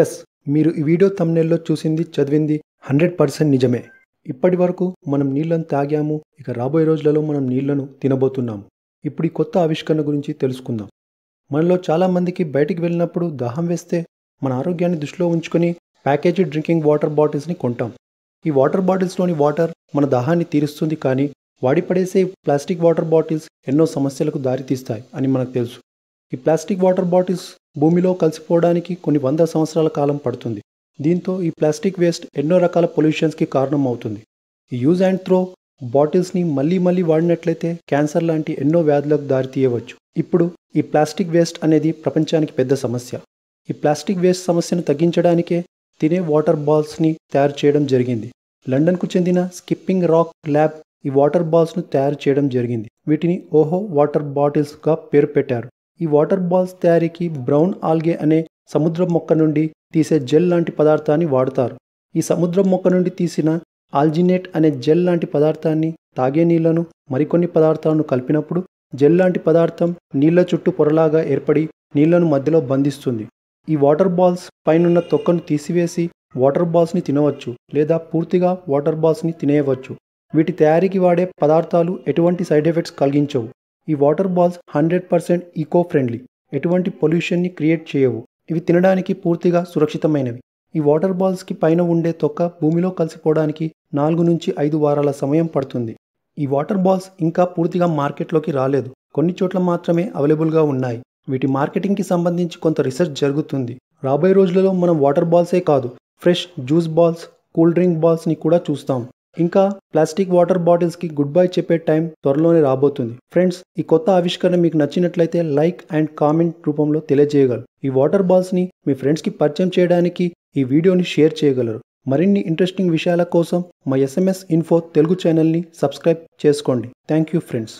yes మీరు ఈ video తమ్నెల్లో చూసింది చదివింది హండ్రెడ్ పర్సెంట్ నిజమే ఇప్పటి వరకు మనం నీళ్లను తాగాము ఇక రాబోయే రోజులలో మనం నీళ్లను తినబోతున్నాము ఇప్పుడు ఈ కొత్త ఆవిష్కరణ గురించి తెలుసుకుందాం మనలో చాలామందికి బయటికి వెళ్ళినప్పుడు దాహం వేస్తే మన ఆరోగ్యాన్ని దృష్టిలో ఉంచుకొని ప్యాకేజీ డ్రింకింగ్ వాటర్ బాటిల్స్ని కొంటాం ఈ వాటర్ బాటిల్స్లోని వాటర్ మన దాహాన్ని తీరుస్తుంది కానీ వాడి పడేసే ప్లాస్టిక్ వాటర్ బాటిల్స్ ఎన్నో సమస్యలకు దారితీస్తాయి అని మనకు తెలుసు ఈ ప్లాస్టిక్ వాటర్ బాటిల్స్ భూమిలో కలిసిపోవడానికి కొన్ని వంద సంవత్సరాల కాలం పడుతుంది దీంతో ఈ ప్లాస్టిక్ వేస్ట్ ఎన్నో రకాల పొల్యూషన్స్కి కారణం అవుతుంది ఈ యూజ్ అండ్ త్రో బాటిల్స్ని మళ్ళీ మళ్ళీ వాడినట్లయితే క్యాన్సర్ లాంటి ఎన్నో వ్యాధులకు దారితీయవచ్చు ఇప్పుడు ఈ ప్లాస్టిక్ వేస్ట్ అనేది ప్రపంచానికి పెద్ద సమస్య ఈ ప్లాస్టిక్ వేస్ట్ సమస్యను తగ్గించడానికే తినే వాటర్ బాల్స్ని తయారు చేయడం జరిగింది లండన్కు చెందిన స్కిప్పింగ్ రాక్ ల్యాబ్ ఈ వాటర్ బాల్స్ను తయారు చేయడం జరిగింది వీటిని ఓహో వాటర్ బాటిల్స్గా పేరు పెట్టారు ఈ వాటర్ బాల్స్ తయారీకి బ్రౌన్ ఆల్గే అనే సముద్ర మొక్క నుండి తీసే జెల్ లాంటి పదార్థాన్ని వాడతారు ఈ సముద్ర మొక్క నుండి తీసిన ఆల్జినేట్ అనే జెల్ లాంటి పదార్థాన్ని తాగే నీళ్లను మరికొన్ని పదార్థాలను కలిపినప్పుడు జెల్ లాంటి పదార్థం నీళ్ల చుట్టూ పొరలాగా ఏర్పడి నీళ్లను మధ్యలో బంధిస్తుంది ఈ వాటర్ బాల్స్ పైనున్న తొక్కను తీసివేసి వాటర్ బాల్స్ని తినవచ్చు లేదా పూర్తిగా వాటర్ బాల్స్ని తినేయవచ్చు వీటి తయారీకి వాడే పదార్థాలు ఎటువంటి సైడ్ ఎఫెక్ట్స్ కలిగించవు ఈ water balls hundred percent eco friendly ఎటువంటి పొల్యూషన్ని క్రియేట్ చేయవు ఇవి తినడానికి పూర్తిగా సురక్షితమైనవి ఈ వాటర్ బాల్స్కి పైన ఉండే తొక్క భూమిలో కలిసిపోవడానికి నాలుగు నుంచి ఐదు వారాల సమయం పడుతుంది ఈ వాటర్ బాల్స్ ఇంకా పూర్తిగా మార్కెట్లోకి రాలేదు కొన్ని చోట్ల మాత్రమే అవైలబుల్గా ఉన్నాయి వీటి మార్కెటింగ్కి సంబంధించి కొంత రీసెర్చ్ జరుగుతుంది రాబోయే రోజులలో మనం వాటర్ బాల్సే కాదు fresh juice balls cool drink బాల్స్ని కూడా చూస్తాం ఇంకా ప్లాస్టిక్ వాటర్ బాటిల్స్కి గుడ్ బై చెప్పే టైం త్వరలోనే రాబోతుంది ఫ్రెండ్స్ ఈ కొత్త ఆవిష్కరణ మీకు నచ్చినట్లయితే లైక్ అండ్ కామెంట్ రూపంలో తెలియజేయగలరు ఈ వాటర్ బాల్స్ని మీ ఫ్రెండ్స్కి పరిచయం చేయడానికి ఈ వీడియోని షేర్ చేయగలరు మరిన్ని ఇంట్రెస్టింగ్ విషయాల కోసం మా ఎస్ఎంఎస్ ఇన్ఫో తెలుగు ఛానల్ని సబ్స్క్రైబ్ చేసుకోండి థ్యాంక్ యూ ఫ్రెండ్స్